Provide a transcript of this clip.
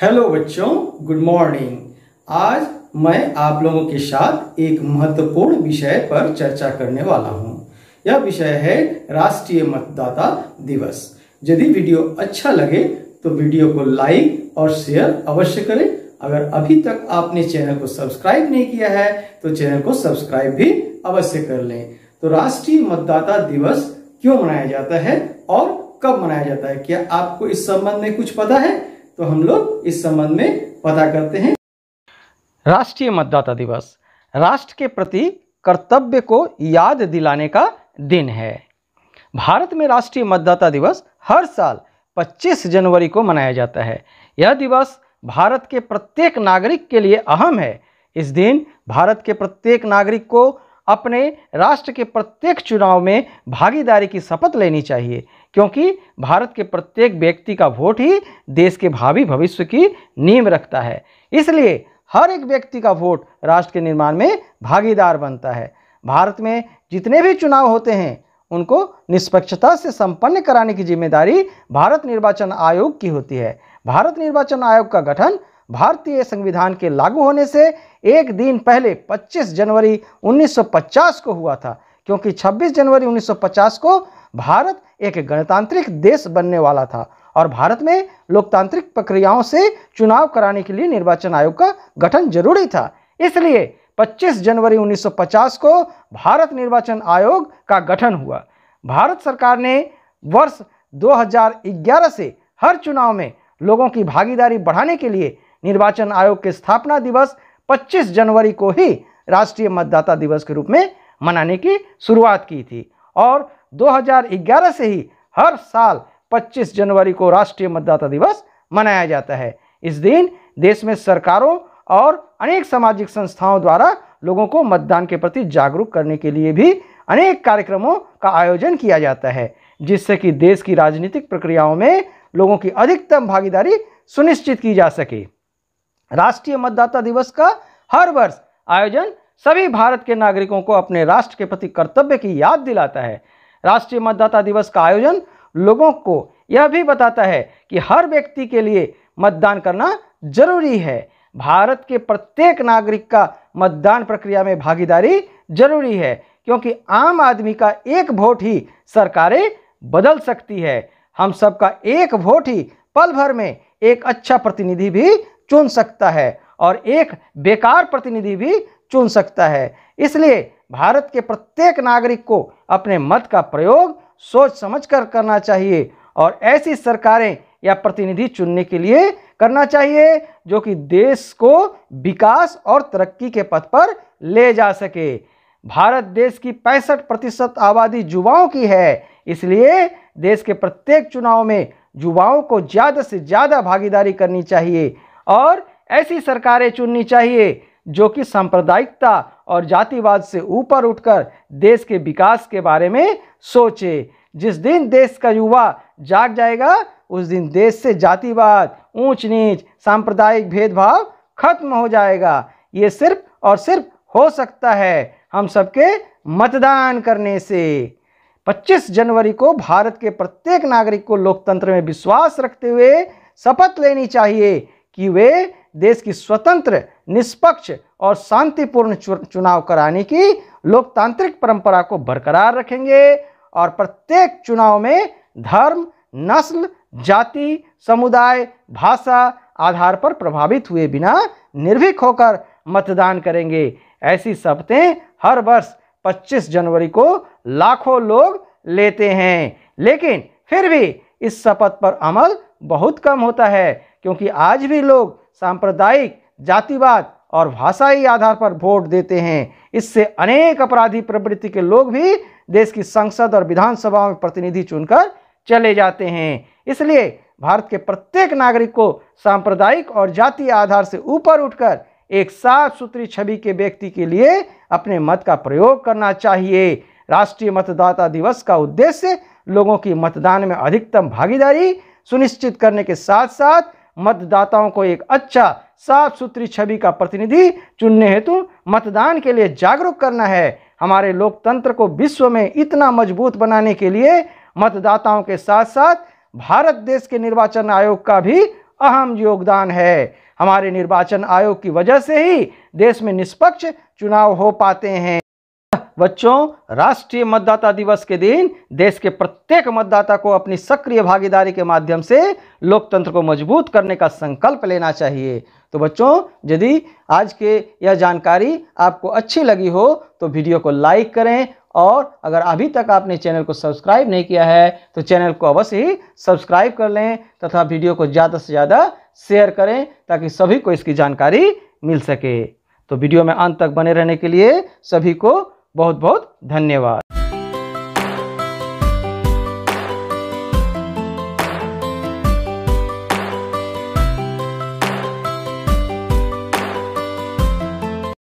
Hello बच्चों good morning आज मैं आप लोगों के साथ एक महत्वपूर्ण विषय पर चर्चा करने वाला हूं। यह विषय है राष्ट्रीय मतदाता दिवस यदि वीडियो अच्छा लगे तो वीडियो को लाइक और शेयर अवश्य करें अगर अभी तक आपने चैनल को सब्सक्राइब नहीं किया है तो चैनल को सब्सक्राइब भी अवश्य कर लें तो राष्ट्रीय मतदाता दिवस क्यों मनाया जाता है और कब मनाया जाता है क्या आपको इस संबंध में कुछ पता है तो हम लोग इस संबंध में पता करते हैं राष्ट्रीय मतदाता दिवस राष्ट्र के प्रति कर्तव्य को याद दिलाने का दिन है भारत में राष्ट्रीय मतदाता दिवस हर साल 25 जनवरी को मनाया जाता है यह दिवस भारत के प्रत्येक नागरिक के लिए अहम है इस दिन भारत के प्रत्येक नागरिक को अपने राष्ट्र के प्रत्येक चुनाव में भागीदारी की शपथ लेनी चाहिए क्योंकि भारत के प्रत्येक व्यक्ति का वोट ही देश के भावी भविष्य की नींव रखता है इसलिए हर एक व्यक्ति का वोट राष्ट्र के निर्माण में भागीदार बनता है भारत में जितने भी चुनाव होते हैं उनको निष्पक्षता से संपन्न कराने की जिम्मेदारी भारत निर्वाचन आयोग की होती है भारत निर्वाचन आयोग का गठन भारतीय संविधान के लागू होने से एक दिन पहले 25 जनवरी 1950 को हुआ था क्योंकि 26 जनवरी 1950 को भारत एक गणतांत्रिक देश बनने वाला था और भारत में लोकतांत्रिक प्रक्रियाओं से चुनाव कराने के लिए निर्वाचन आयोग का गठन जरूरी था इसलिए 25 जनवरी 1950 को भारत निर्वाचन आयोग का गठन हुआ भारत सरकार ने वर्ष 2011 से हर चुनाव में लोगों की भागीदारी बढ़ाने के लिए निर्वाचन आयोग के स्थापना दिवस 25 जनवरी को ही राष्ट्रीय मतदाता दिवस के रूप में मनाने की शुरुआत की थी और 2011 से ही हर साल 25 जनवरी को राष्ट्रीय मतदाता दिवस मनाया जाता है इस दिन देश में सरकारों और अनेक सामाजिक संस्थाओं द्वारा लोगों को मतदान के प्रति जागरूक करने के लिए भी अनेक कार्यक्रमों का आयोजन किया जाता है जिससे कि देश की राजनीतिक प्रक्रियाओं में लोगों की अधिकतम भागीदारी सुनिश्चित की जा सके राष्ट्रीय मतदाता दिवस का हर वर्ष आयोजन सभी भारत के नागरिकों को अपने राष्ट्र के प्रति कर्तव्य की याद दिलाता है राष्ट्रीय मतदाता दिवस का आयोजन लोगों को यह भी बताता है कि हर व्यक्ति के लिए मतदान करना जरूरी है भारत के प्रत्येक नागरिक का मतदान प्रक्रिया में भागीदारी जरूरी है क्योंकि आम आदमी का एक वोट ही सरकारें बदल सकती है हम सबका एक वोट ही पल भर में एक अच्छा प्रतिनिधि भी चुन सकता है और एक बेकार प्रतिनिधि भी चुन सकता है इसलिए भारत के प्रत्येक नागरिक को अपने मत का प्रयोग सोच समझकर करना चाहिए और ऐसी सरकारें या प्रतिनिधि चुनने के लिए करना चाहिए जो कि देश को विकास और तरक्की के पथ पर ले जा सके भारत देश की पैंसठ प्रतिशत आबादी युवाओं की है इसलिए देश के प्रत्येक चुनाव में युवाओं को ज़्यादा से ज़्यादा भागीदारी करनी चाहिए और ऐसी सरकारें चुननी चाहिए जो कि सांप्रदायिकता और जातिवाद से ऊपर उठकर देश के विकास के बारे में सोचे जिस दिन देश का युवा जाग जाएगा उस दिन देश से जातिवाद ऊंच नीच सांप्रदायिक भेदभाव खत्म हो जाएगा ये सिर्फ और सिर्फ हो सकता है हम सबके मतदान करने से 25 जनवरी को भारत के प्रत्येक नागरिक को लोकतंत्र में विश्वास रखते हुए शपथ लेनी चाहिए कि वे देश की स्वतंत्र निष्पक्ष और शांतिपूर्ण चुनाव कराने की लोकतांत्रिक परंपरा को बरकरार रखेंगे और प्रत्येक चुनाव में धर्म नस्ल जाति समुदाय भाषा आधार पर प्रभावित हुए बिना निर्भीक होकर मतदान करेंगे ऐसी शपथें हर वर्ष 25 जनवरी को लाखों लोग लेते हैं लेकिन फिर भी इस शपथ पर अमल बहुत कम होता है क्योंकि आज भी लोग सांप्रदायिक जातिवाद और भाषाई आधार पर वोट देते हैं इससे अनेक अपराधी प्रवृत्ति के लोग भी देश की संसद और विधानसभाओं में प्रतिनिधि चुनकर चले जाते हैं इसलिए भारत के प्रत्येक नागरिक को सांप्रदायिक और जाति आधार से ऊपर उठकर एक साफ सुथरी छवि के व्यक्ति के लिए अपने मत का प्रयोग करना चाहिए राष्ट्रीय मतदाता दिवस का उद्देश्य लोगों की मतदान में अधिकतम भागीदारी सुनिश्चित करने के साथ साथ मतदाताओं को एक अच्छा साफ सुथरी छवि का प्रतिनिधि चुनने हेतु मतदान के लिए जागरूक करना है हमारे लोकतंत्र को विश्व में इतना मजबूत बनाने के लिए मतदाताओं के साथ साथ भारत देश के निर्वाचन आयोग का भी अहम योगदान है हमारे निर्वाचन आयोग की वजह से ही देश में निष्पक्ष चुनाव हो पाते हैं बच्चों राष्ट्रीय मतदाता दिवस के दिन देश के प्रत्येक मतदाता को अपनी सक्रिय भागीदारी के माध्यम से लोकतंत्र को मजबूत करने का संकल्प लेना चाहिए तो बच्चों यदि आज के यह जानकारी आपको अच्छी लगी हो तो वीडियो को लाइक करें और अगर अभी तक आपने चैनल को सब्सक्राइब नहीं किया है तो चैनल को अवश्य ही सब्सक्राइब कर लें तथा वीडियो को ज़्यादा से ज़्यादा शेयर करें ताकि सभी को इसकी जानकारी मिल सके तो वीडियो में अंत तक बने रहने के लिए सभी को बहुत बहुत धन्यवाद